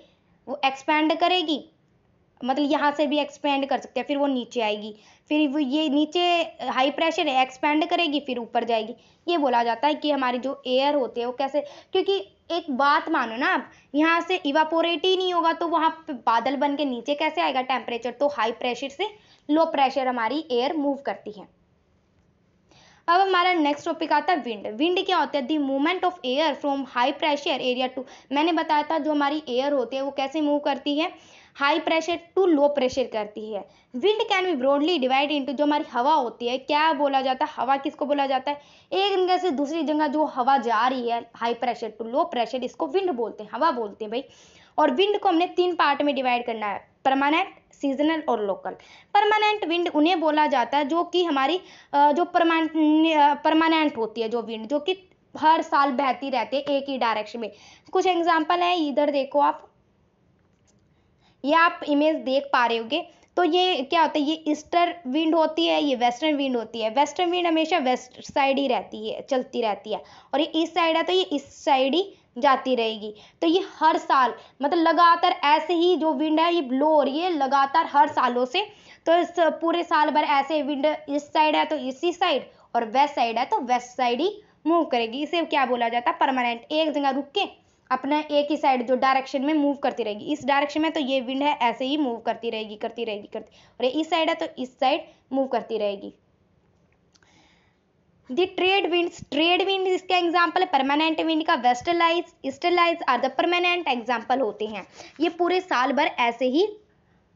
वो एक्सपैंड करेगी मतलब यहाँ से भी एक्सपेंड कर सकते हैं फिर वो नीचे आएगी फिर वो ये नीचे हाई प्रेशर है एक्सपेंड करेगी फिर ऊपर जाएगी ये बोला जाता है कि हमारे जो एयर होते हैं वो कैसे क्योंकि एक बात मानो ना आप यहाँ से इवापोरेट ही नहीं होगा तो वहाँ बादल बन के नीचे कैसे आएगा टेम्परेचर तो हाई प्रेशर से लो प्रेशर हमारी एयर मूव करती है अब हमारा नेक्स्ट टॉपिक आता है विंड विंड क्या होता है the movement of air from high pressure area to मैंने बताया था जो हमारी एयर होती है वो कैसे मूव करती है high pressure to low pressure करती है wind can be broadly divide into जो हमारी हवा होती है क्या बोला जाता है हवा किसको बोला जाता है एक जगह से दूसरी जगह जो हवा जा रही है high pressure to low pressure इसको विंड बोलते हैं हवा बोलते हैं भाई और विंड को हमने तीन पार्ट में डिवाइड करना है परमानेंट सीजनल और लोकल परमानेंट विंड उन्हें बोला जाता है जो कि हमारी जो परमानेंट होती है जो विंड जो कि हर साल बहती रहती है एक ही डायरेक्शन में कुछ एग्जांपल है इधर देखो आप ये आप इमेज देख पा रहे होगे तो ये क्या होता है ये ईस्टर विंड होती है ये वेस्टर्न विंड होती है वेस्टर्न विंड हमेशा वेस्ट साइड ही रहती है चलती रहती है और ये ईस्ट साइड है तो ये ईस्ट साइड ही जाती रहेगी तो ये हर साल मतलब लगातार ऐसे ही जो विंड है ये ब्लो हो रही है लगातार हर सालों से तो इस पूरे साल भर ऐसे विंड इस साइड है तो इसी साइड और वेस्ट साइड है तो वेस्ट साइड ही मूव करेगी इसे क्या बोला जाता है परमानेंट एक जगह रुक के अपना एक ही साइड जो डायरेक्शन में मूव करती रहेगी इस डायरेक्शन में तो ये विंड है ऐसे ही मूव करती रहेगी करती रहेगी करती और इस साइड है तो इस साइड मूव करती रहेगी the trade winds trade wind इसका एग्जाम्पल है परमानेंट विंड का westerlies easterlies are the permanent example होते हैं ये पूरे साल भर ऐसे ही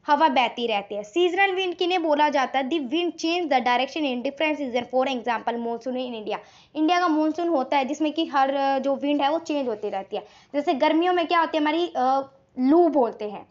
हवा बहती रहती है सीजनल विंड किन्हें बोला जाता है the wind change the direction in different season for example monsoon in India India का मानसून होता है जिसमें कि हर जो विंड है वो चेंज होती रहती है जैसे गर्मियों में क्या होती है हमारी लू बोलते हैं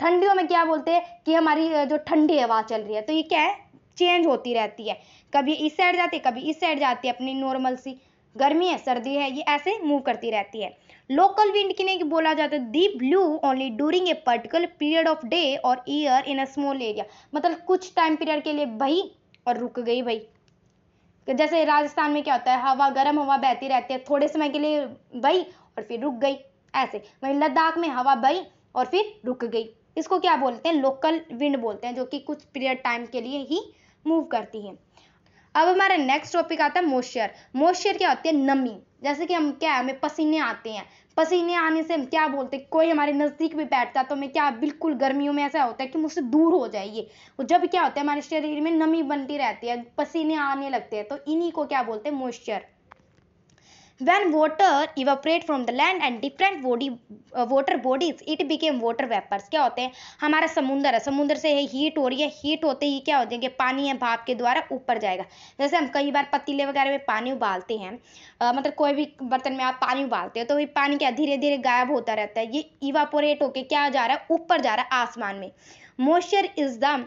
ठंडियों में क्या बोलते हैं कि हमारी जो ठंडी हवा चल रही है तो ये क्या है चेंज होती रहती है कभी इस साइड जाती है कभी इस साइड जाती है अपनी नॉर्मल सी गर्मी है सर्दी है ये ऐसे मूव करती रहती है लोकल विंड किन्हें बोला जाता है they blow only during a particular period of day और year in a small area मतलब कुछ टाइम पीरियड के लिए भाई और रुक गई भाई जैसे राजस्थान में क्या होता है हवा गर्म हवा बहती रहती है थोड़े समय के लिए बही और फिर रुक गई ऐसे वही लद्दाख में हवा बही और फिर रुक गई इसको क्या बोलते हैं लोकल विंड बोलते हैं जो कि कुछ पीरियड टाइम के लिए ही मूव करती है अब हमारा नेक्स्ट टॉपिक आता है मोश्चर मोश्चर क्या होती है नमी जैसे कि हम क्या है हमें पसीने आते हैं पसीने आने से हम क्या बोलते हैं कोई हमारे नज़दीक भी बैठता है तो हमें क्या बिल्कुल गर्मियों में ऐसा होता है कि मुझसे दूर हो जाइए और जब क्या होता है हमारे शरीर में नमी बनती रहती है पसीने आने लगते हैं तो इन्हीं को क्या बोलते हैं moisture When water evaporate from the land and different body uh, water bodies, it became water vapors. क्या होते हैं हमारा समुंदर है समुंदर से है हीट हो रही है हीट होते ही क्या होते हैं कि पानी है भाप के द्वारा ऊपर जाएगा जैसे हम कई बार पतीले वगैरह में पानी उबालते हैं आ, मतलब कोई भी बर्तन में आप पानी उबालते हो तो ये पानी क्या धीरे धीरे गायब होता रहता है ये इवापोरेट होके क्या जा रहा है ऊपर जा रहा है आसमान में moisture is the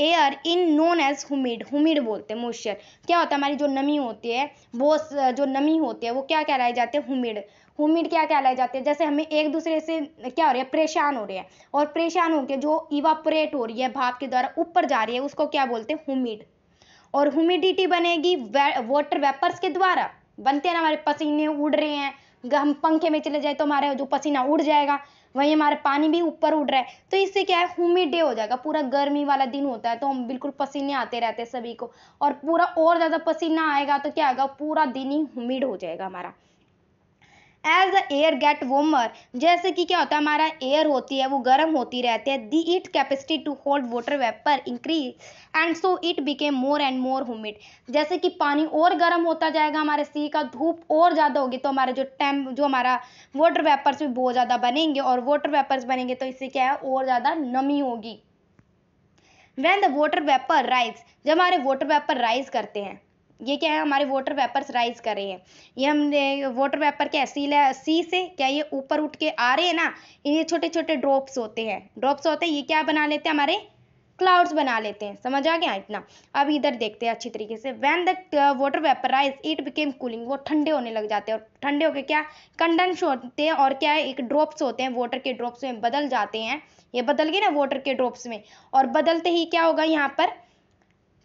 air in known as humid humid बोलते हैं मॉइस्चर क्या होता है हमारी जो नमी होती है वो जो नमी होती है वो क्या कहलाए जाते हैं हुमिड हुमिड क्या कहलाए जाते हैं जैसे हमें एक दूसरे से क्या हो रहा है परेशान हो रहे हैं और परेशान होकर जो इवापोरेट हो रही है भाप के द्वारा ऊपर जा रही है उसको क्या बोलते हैं हुमिड और हुमिडिटी बनेगी वाटर वेपर्स के द्वारा बनते हैं ना हमारे पसीने उड़ रहे हैं हम पंखे में चले जाए तो हमारा जो पसीना उड़ जाएगा वहीं हमारा पानी भी ऊपर उड़ रहा है तो इससे क्या है हुमिड डे हो जाएगा पूरा गर्मी वाला दिन होता है तो हम बिल्कुल पसीने आते रहते हैं सभी को और पूरा और ज़्यादा पसीना आएगा तो क्या आएगा पूरा दिन ही हुमिड हो जाएगा हमारा as the air get warmer जैसे कि क्या होता है हमारा एयर होती है वो गर्म होती रहती है the it capacity to hold water vapour increase and so it became more and more humid जैसे कि पानी और गर्म होता जाएगा हमारे सी का धूप और ज़्यादा होगी तो हमारे जो टैम जो हमारा वाटर वेपर्स भी बहुत ज़्यादा बनेंगे और वाटर वेपर्स बनेंगे तो इससे क्या है और ज़्यादा नमी होगी when the water vapour rise जब हमारे वाटर वेपर राइज करते हैं ये क्या है हमारे वाटर वेपर्स राइज कर रहे हैं ये हमने वाटर वेपर क्या सी सी से क्या ये ऊपर उठ के आ रहे हैं ना ये छोटे छोटे ड्रॉप्स होते हैं ड्रॉप्स होते हैं ये क्या बना लेते हैं हमारे क्लाउड्स बना लेते हैं समझ आ गया इतना अब इधर देखते हैं अच्छी तरीके से when the water rise it became cooling वो ठंडे होने लग जाते हैं और ठंडे होकर क्या कंडेंस होते हैं और क्या है एक ड्रॉप्स होते हैं वाटर के ड्रॉप्स में बदल जाते हैं ये बदल गए ना वाटर के ड्रॉप्स में और बदलते ही क्या होगा यहाँ पर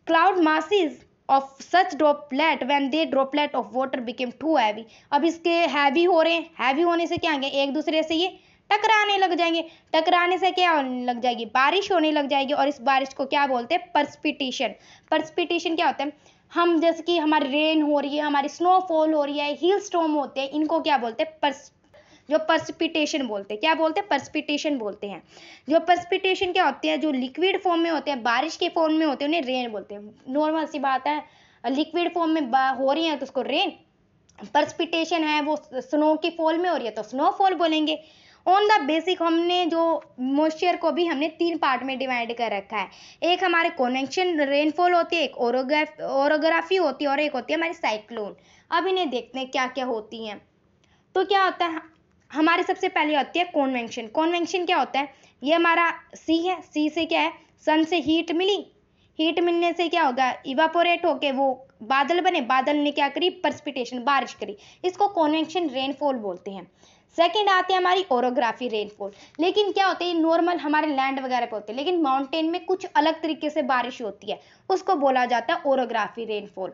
cloud masses of such droplet when they droplet of water became too heavy अब इसके हैवी हो रहे हैं हैवी होने से क्या आगे एक दूसरे से ये टकराने लग जाएंगे टकराने से क्या होने लग जाएगी बारिश होने लग जाएगी और इस बारिश को क्या बोलते हैं परस्पिटेशन परस्पिटेशन क्या होता है हम जैसे कि हमारी रेन हो रही है हमारी स्नोफॉल हो रही है हिल स्टॉम होते हैं इनको क्या बोलते हैं जो पर्सपिटेशन बोलते हैं क्या बोलते हैं पर्सपिटेशन बोलते हैं जो पर्सपिटेशन क्या होते हैं जो लिक्विड फॉर्म में होते हैं बारिश के फॉर्म में होते हैं उन्हें रेन बोलते हैं नॉर्मल सी बात है लिक्विड तो फॉर्म में हो रही है तो उसको रेन पर्सपिटेशन है वो स्नो की फॉल में हो रही है तो स्नोफॉल बोलेंगे ऑन द बेसिक हमने जो मॉइस्चर को भी हमने तीन पार्ट में डिवाइड कर रखा है एक हमारे कॉनेक्शन रेनफॉल होती है एक ओरोग्राफी होती है और एक होती है हमारी साइक्लोन अब इन्हें देखते हैं क्या क्या होती हैं तो क्या होता है हमारे सबसे पहले होती है कॉन्वेंशन कॉन्वेंशन क्या होता है ये हमारा सी है सी से क्या है सन से हीट मिली हीट मिलने से क्या होगा इवापोरेट होके वो बादल बने बादल ने क्या करी परस्पिटेशन बारिश करी इसको कॉन्वेंशन रेनफॉल बोलते हैं सेकेंड आते हैं हमारी ओरोग्राफी रेनफॉल लेकिन क्या होते है नॉर्मल हमारे लैंड वगैरह पे होते हैं लेकिन माउंटेन में कुछ अलग तरीके से बारिश होती है उसको बोला जाता है ओरोग्राफी रेनफॉल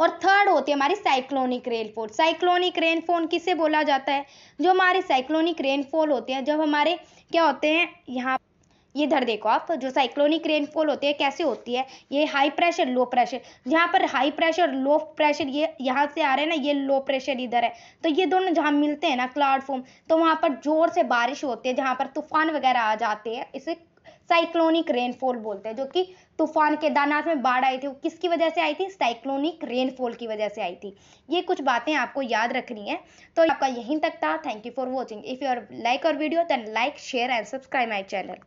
और थर्ड होती है हमारी साइक्लोनिक रेनफॉल साइक्लोनिक रेनफॉल किसे बोला जाता है जो हमारे साइक्लोनिक रेनफॉल होते हैं जब हमारे क्या होते हैं यहाँ ये इधर देखो आप जो साइक्लोनिक रेनफॉल होती है कैसे होती है ये हाई प्रेशर लो प्रेशर जहाँ पर हाई प्रेशर लो प्रेशर ये यहाँ से आ रहे हैं ना ये लो प्रेशर इधर है तो ये दोनों जहाँ मिलते हैं ना क्लाउड फॉर्म तो वहाँ पर जोर से बारिश होती है जहाँ पर तूफान वगैरह आ जाते हैं इसे साइक्लोनिक रेनफॉल बोलते हैं जो कि तूफान के दानाथ में बाढ़ आई थी वो किसकी वजह से आई थी साइक्लोनिक रेनफॉल की वजह से आई थी ये कुछ बातें आपको याद रखनी है तो आपका यहीं तक था thank you for watching if you are like our video then like share and subscribe my channel